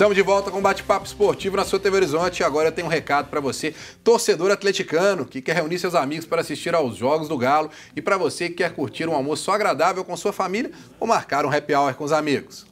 Estamos de volta com o Bate-Papo Esportivo na sua TV Horizonte. Agora eu tenho um recado para você, torcedor atleticano, que quer reunir seus amigos para assistir aos Jogos do Galo e para você que quer curtir um almoço agradável com sua família ou marcar um happy hour com os amigos.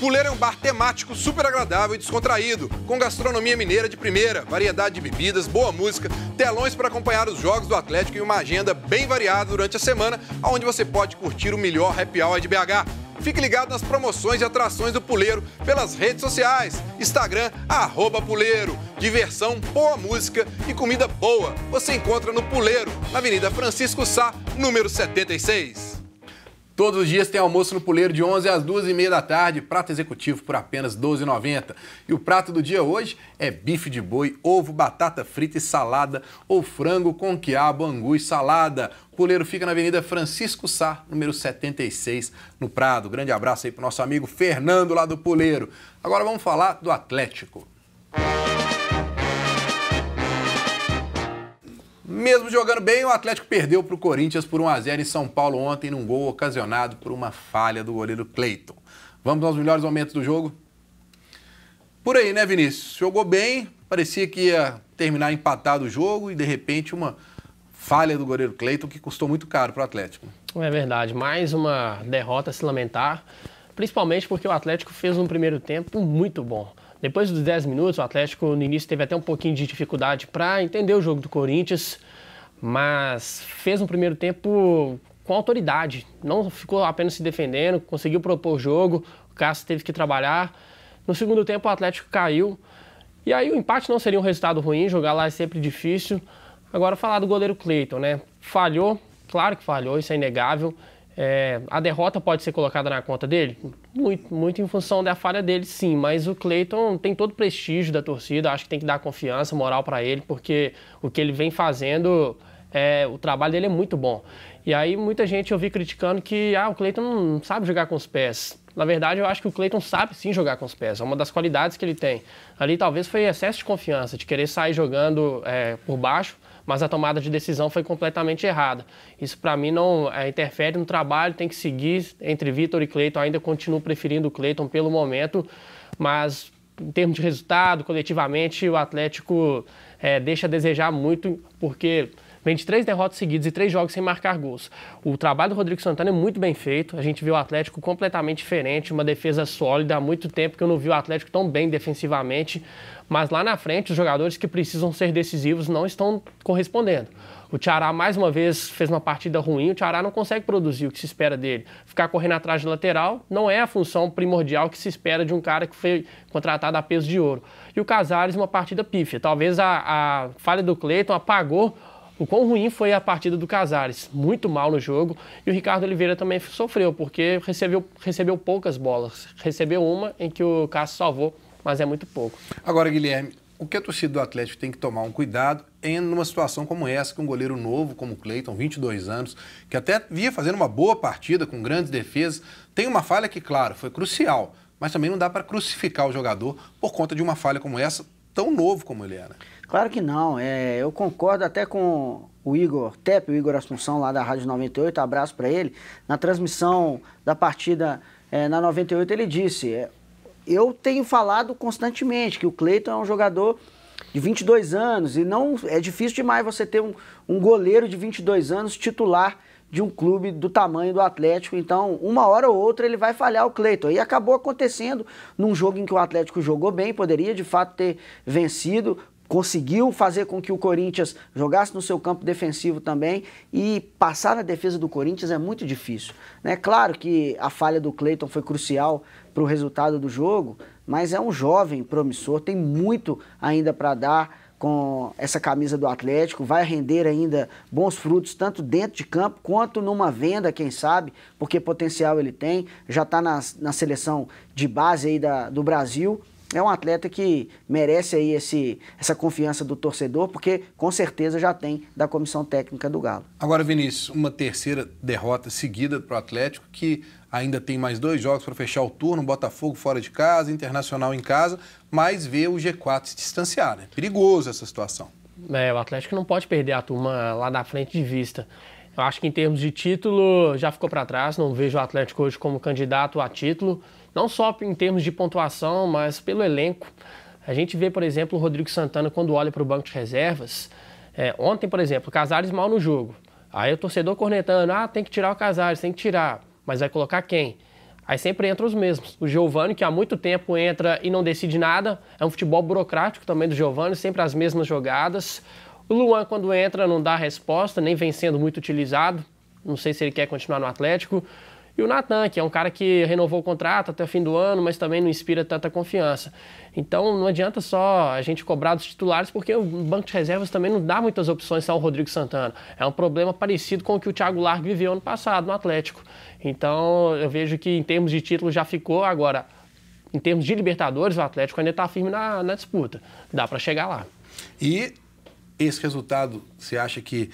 Puleiro é um bar temático super agradável e descontraído, com gastronomia mineira de primeira, variedade de bebidas, boa música, telões para acompanhar os jogos do Atlético e uma agenda bem variada durante a semana, onde você pode curtir o melhor happy hour de BH. Fique ligado nas promoções e atrações do Puleiro pelas redes sociais. Instagram, arroba Puleiro. Diversão, boa música e comida boa. Você encontra no Puleiro, na Avenida Francisco Sá, número 76. Todos os dias tem almoço no Puleiro de 11 às 2h30 da tarde, prato executivo por apenas R$ 12,90. E o prato do dia hoje é bife de boi, ovo, batata frita e salada, ou frango com quiabo, angu e salada. O Puleiro fica na Avenida Francisco Sá, número 76, no Prado. Grande abraço aí para o nosso amigo Fernando lá do Puleiro. Agora vamos falar do Atlético. Mesmo jogando bem, o Atlético perdeu para o Corinthians por 1x0 em São Paulo ontem, num gol ocasionado por uma falha do goleiro Cleiton. Vamos aos melhores momentos do jogo? Por aí, né, Vinícius? Jogou bem, parecia que ia terminar empatado o jogo e, de repente, uma falha do goleiro Cleiton que custou muito caro para o Atlético. É verdade, mais uma derrota a se lamentar, principalmente porque o Atlético fez um primeiro tempo muito bom. Depois dos 10 minutos, o Atlético no início teve até um pouquinho de dificuldade para entender o jogo do Corinthians, mas fez um primeiro tempo com autoridade, não ficou apenas se defendendo, conseguiu propor o jogo, o Cássio teve que trabalhar. No segundo tempo, o Atlético caiu. E aí o empate não seria um resultado ruim, jogar lá é sempre difícil. Agora falar do goleiro Cleiton, né? Falhou, claro que falhou, isso é inegável. É, a derrota pode ser colocada na conta dele? Muito, muito em função da falha dele, sim. Mas o Cleiton tem todo o prestígio da torcida, acho que tem que dar confiança, moral para ele, porque o que ele vem fazendo, é, o trabalho dele é muito bom. E aí muita gente eu vi criticando que ah, o Cleiton não sabe jogar com os pés. Na verdade, eu acho que o Cleiton sabe sim jogar com os pés, é uma das qualidades que ele tem. Ali talvez foi excesso de confiança, de querer sair jogando é, por baixo mas a tomada de decisão foi completamente errada. Isso para mim não é, interfere no trabalho, tem que seguir entre Vitor e Cleiton. Ainda continuo preferindo o Cleiton pelo momento, mas em termos de resultado, coletivamente, o Atlético é, deixa a desejar muito, porque Vem de três derrotas seguidas e três jogos sem marcar gols. O trabalho do Rodrigo Santana é muito bem feito. A gente viu o Atlético completamente diferente, uma defesa sólida. Há muito tempo que eu não vi o Atlético tão bem defensivamente. Mas lá na frente, os jogadores que precisam ser decisivos não estão correspondendo. O Tiará, mais uma vez, fez uma partida ruim. O Tiará não consegue produzir o que se espera dele. Ficar correndo atrás de lateral não é a função primordial que se espera de um cara que foi contratado a peso de ouro. E o Casares, uma partida pífia. Talvez a, a falha do Cleiton apagou o quão ruim foi a partida do Casares, muito mal no jogo, e o Ricardo Oliveira também sofreu, porque recebeu, recebeu poucas bolas. Recebeu uma em que o Cássio salvou, mas é muito pouco. Agora, Guilherme, o que a torcida do Atlético tem que tomar um cuidado em é numa situação como essa, com um goleiro novo como o Cleiton, 22 anos, que até via fazendo uma boa partida, com grandes defesas, tem uma falha que, claro, foi crucial, mas também não dá para crucificar o jogador por conta de uma falha como essa, tão novo como ele era. É, né? Claro que não. É, eu concordo até com o Igor Tepe, o Igor Assunção, lá da Rádio 98, abraço para ele. Na transmissão da partida é, na 98, ele disse: é, Eu tenho falado constantemente que o Cleiton é um jogador de 22 anos e não é difícil demais você ter um, um goleiro de 22 anos titular de um clube do tamanho do Atlético. Então, uma hora ou outra ele vai falhar o Cleiton. E acabou acontecendo num jogo em que o Atlético jogou bem, poderia de fato ter vencido conseguiu fazer com que o Corinthians jogasse no seu campo defensivo também e passar na defesa do Corinthians é muito difícil. Né? Claro que a falha do Cleiton foi crucial para o resultado do jogo, mas é um jovem promissor, tem muito ainda para dar com essa camisa do Atlético, vai render ainda bons frutos, tanto dentro de campo quanto numa venda, quem sabe, porque potencial ele tem, já está na, na seleção de base aí da, do Brasil é um atleta que merece aí esse, essa confiança do torcedor, porque com certeza já tem da comissão técnica do Galo. Agora, Vinícius, uma terceira derrota seguida para o Atlético, que ainda tem mais dois jogos para fechar o turno, Botafogo fora de casa, Internacional em casa, mas vê o G4 se distanciar, né? Perigoso essa situação. É, o Atlético não pode perder a turma lá na frente de vista. Eu acho que em termos de título já ficou para trás, não vejo o Atlético hoje como candidato a título não só em termos de pontuação, mas pelo elenco. A gente vê, por exemplo, o Rodrigo Santana quando olha para o banco de reservas. É, ontem, por exemplo, Casares mal no jogo. Aí o torcedor cornetando, ah, tem que tirar o Casares, tem que tirar. Mas vai colocar quem? Aí sempre entram os mesmos. O Giovani, que há muito tempo entra e não decide nada, é um futebol burocrático também do Giovani, sempre as mesmas jogadas. O Luan, quando entra, não dá resposta, nem vem sendo muito utilizado. Não sei se ele quer continuar no Atlético e o Natan, que é um cara que renovou o contrato até o fim do ano, mas também não inspira tanta confiança. Então não adianta só a gente cobrar dos titulares, porque o banco de reservas também não dá muitas opções ao Rodrigo Santana. É um problema parecido com o que o Thiago Largo viveu ano passado no Atlético. Então eu vejo que em termos de título já ficou agora. Em termos de Libertadores, o Atlético ainda está firme na, na disputa. Dá para chegar lá. E esse resultado, você acha que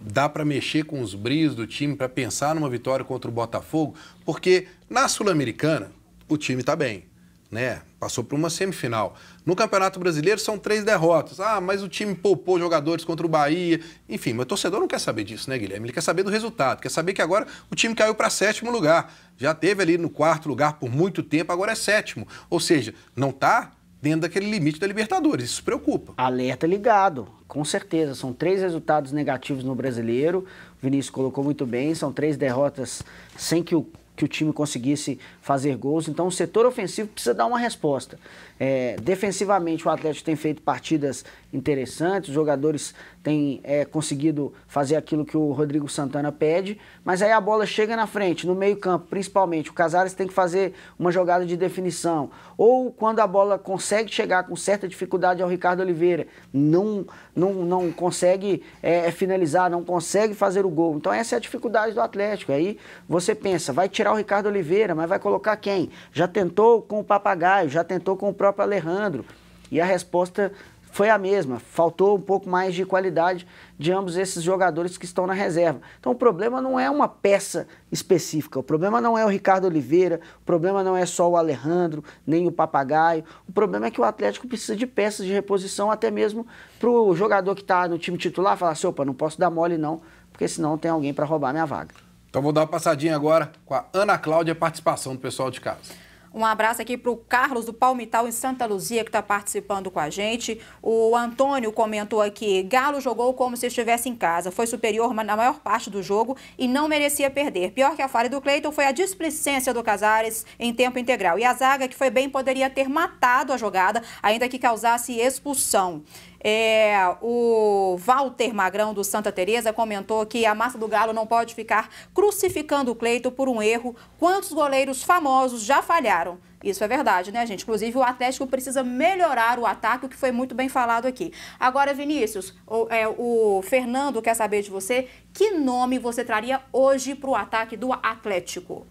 dá para mexer com os brios do time para pensar numa vitória contra o Botafogo, porque na Sul-Americana o time está bem, né? Passou por uma semifinal. No Campeonato Brasileiro são três derrotas. Ah, mas o time poupou jogadores contra o Bahia. Enfim, meu torcedor não quer saber disso, né, Guilherme? Ele quer saber do resultado, quer saber que agora o time caiu para sétimo lugar. Já teve ali no quarto lugar por muito tempo, agora é sétimo. Ou seja, não está dentro daquele limite da Libertadores. Isso preocupa. Alerta ligado, com certeza. São três resultados negativos no brasileiro. O Vinícius colocou muito bem. São três derrotas sem que o que o time conseguisse fazer gols. Então, o setor ofensivo precisa dar uma resposta. É, defensivamente, o Atlético tem feito partidas interessantes, os jogadores têm é, conseguido fazer aquilo que o Rodrigo Santana pede, mas aí a bola chega na frente, no meio-campo, principalmente. O Casares tem que fazer uma jogada de definição. Ou quando a bola consegue chegar com certa dificuldade ao Ricardo Oliveira, não, não, não consegue é, finalizar, não consegue fazer o gol. Então, essa é a dificuldade do Atlético. Aí você pensa, vai tirar tirar o Ricardo Oliveira, mas vai colocar quem? Já tentou com o Papagaio, já tentou com o próprio Alejandro. E a resposta foi a mesma. Faltou um pouco mais de qualidade de ambos esses jogadores que estão na reserva. Então o problema não é uma peça específica, o problema não é o Ricardo Oliveira, o problema não é só o Alejandro, nem o Papagaio. O problema é que o Atlético precisa de peças de reposição, até mesmo para o jogador que está no time titular falar assim: opa, não posso dar mole não, porque senão tem alguém para roubar minha vaga. Então vou dar uma passadinha agora com a Ana Cláudia, participação do pessoal de casa. Um abraço aqui para o Carlos do Palmital em Santa Luzia, que está participando com a gente. O Antônio comentou aqui: Galo jogou como se estivesse em casa. Foi superior na maior parte do jogo e não merecia perder. Pior que a falha do Cleiton foi a displicência do Casares em tempo integral. E a zaga, que foi bem, poderia ter matado a jogada, ainda que causasse expulsão. É, o Walter Magrão, do Santa Teresa, comentou que a massa do Galo não pode ficar crucificando o Cleito por um erro. Quantos goleiros famosos já falharam? Isso é verdade, né, gente? Inclusive, o Atlético precisa melhorar o ataque, o que foi muito bem falado aqui. Agora, Vinícius, o, é, o Fernando quer saber de você, que nome você traria hoje para o ataque do Atlético?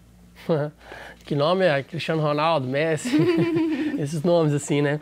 que nome é? Cristiano Ronaldo, Messi, esses nomes assim, né?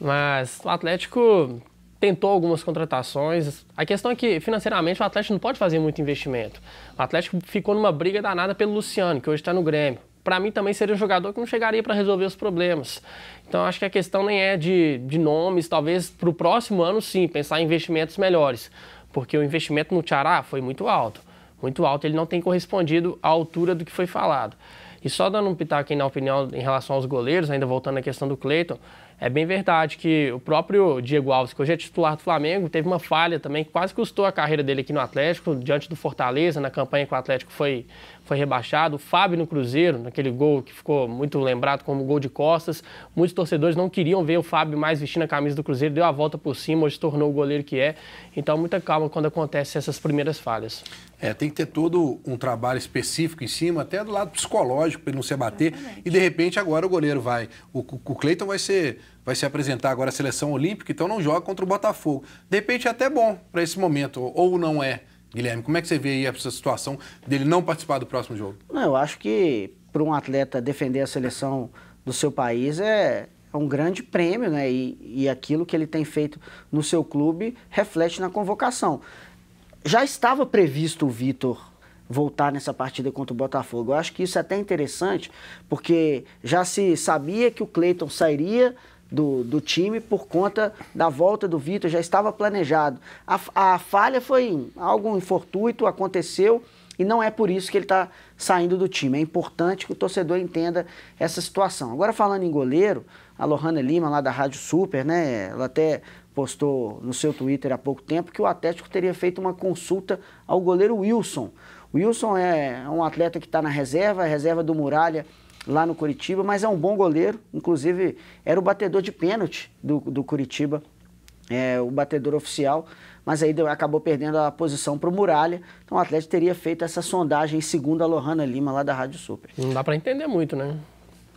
Mas o Atlético tentou algumas contratações. A questão é que, financeiramente, o Atlético não pode fazer muito investimento. O Atlético ficou numa briga danada pelo Luciano, que hoje está no Grêmio. Para mim, também seria um jogador que não chegaria para resolver os problemas. Então, acho que a questão nem é de, de nomes. Talvez para o próximo ano, sim, pensar em investimentos melhores. Porque o investimento no Tiará foi muito alto. Muito alto, ele não tem correspondido à altura do que foi falado. E só dando um pitaco aqui na opinião em relação aos goleiros, ainda voltando à questão do Cleiton, é bem verdade que o próprio Diego Alves, que hoje é titular do Flamengo, teve uma falha também que quase custou a carreira dele aqui no Atlético, diante do Fortaleza, na campanha que o Atlético foi, foi rebaixado. O Fábio no Cruzeiro, naquele gol que ficou muito lembrado como gol de costas. Muitos torcedores não queriam ver o Fábio mais vestindo a camisa do Cruzeiro, deu a volta por cima, hoje tornou o goleiro que é. Então, muita calma quando acontecem essas primeiras falhas. É, tem que ter todo um trabalho específico em cima, até do lado psicológico, para ele não se abater. Exatamente. E, de repente, agora o goleiro vai. O, o Cleiton vai ser vai se apresentar agora a seleção olímpica, então não joga contra o Botafogo. De repente é até bom para esse momento, ou não é, Guilherme? Como é que você vê aí essa situação dele não participar do próximo jogo? Não, eu acho que para um atleta defender a seleção do seu país é, é um grande prêmio, né? E, e aquilo que ele tem feito no seu clube reflete na convocação. Já estava previsto o Vitor voltar nessa partida contra o Botafogo. Eu acho que isso é até interessante, porque já se sabia que o Cleiton sairia do, do time por conta da volta do Vitor, já estava planejado. A, a falha foi algo infortuito, aconteceu e não é por isso que ele está saindo do time. É importante que o torcedor entenda essa situação. Agora, falando em goleiro, a Lohana Lima, lá da Rádio Super, né? Ela até postou no seu Twitter há pouco tempo que o Atlético teria feito uma consulta ao goleiro Wilson. O Wilson é um atleta que está na reserva, a reserva do Muralha lá no Curitiba, mas é um bom goleiro, inclusive era o batedor de pênalti do, do Curitiba, é, o batedor oficial, mas aí deu, acabou perdendo a posição para o Muralha. Então o Atlético teria feito essa sondagem segundo a Lohana Lima, lá da Rádio Super. Não dá para entender muito, né?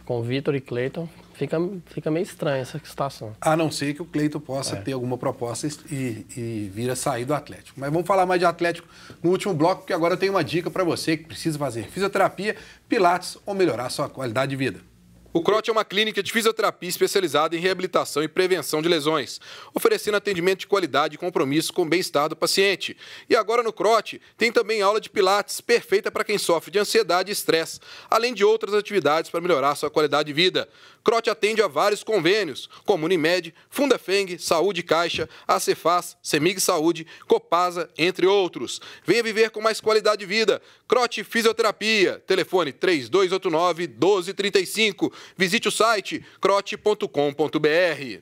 com Vitor e Cleiton, fica, fica meio estranha essa situação. A não ser que o Cleiton possa é. ter alguma proposta e, e vir a sair do Atlético. Mas vamos falar mais de Atlético no último bloco, porque agora eu tenho uma dica para você que precisa fazer fisioterapia, pilates ou melhorar a sua qualidade de vida. O CROT é uma clínica de fisioterapia especializada em reabilitação e prevenção de lesões, oferecendo atendimento de qualidade e compromisso com o bem-estar do paciente. E agora no CROT tem também aula de pilates, perfeita para quem sofre de ansiedade e estresse, além de outras atividades para melhorar sua qualidade de vida. CROT atende a vários convênios, como Unimed, Fundafeng, Saúde Caixa, Acefaz, Semig Saúde, Copasa, entre outros. Venha viver com mais qualidade de vida. CROT Fisioterapia, telefone 3289 1235. Visite o site crote.com.br.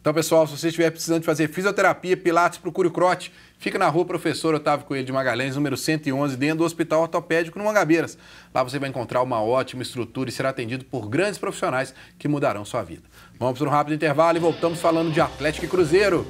Então, pessoal, se você estiver precisando fazer fisioterapia, pilates, procure o Crote. Fica na rua Professor Otávio Coelho de Magalhães, número 111, dentro do Hospital Ortopédico no Mangabeiras. Lá você vai encontrar uma ótima estrutura e será atendido por grandes profissionais que mudarão sua vida. Vamos para um rápido intervalo e voltamos falando de Atlético e Cruzeiro.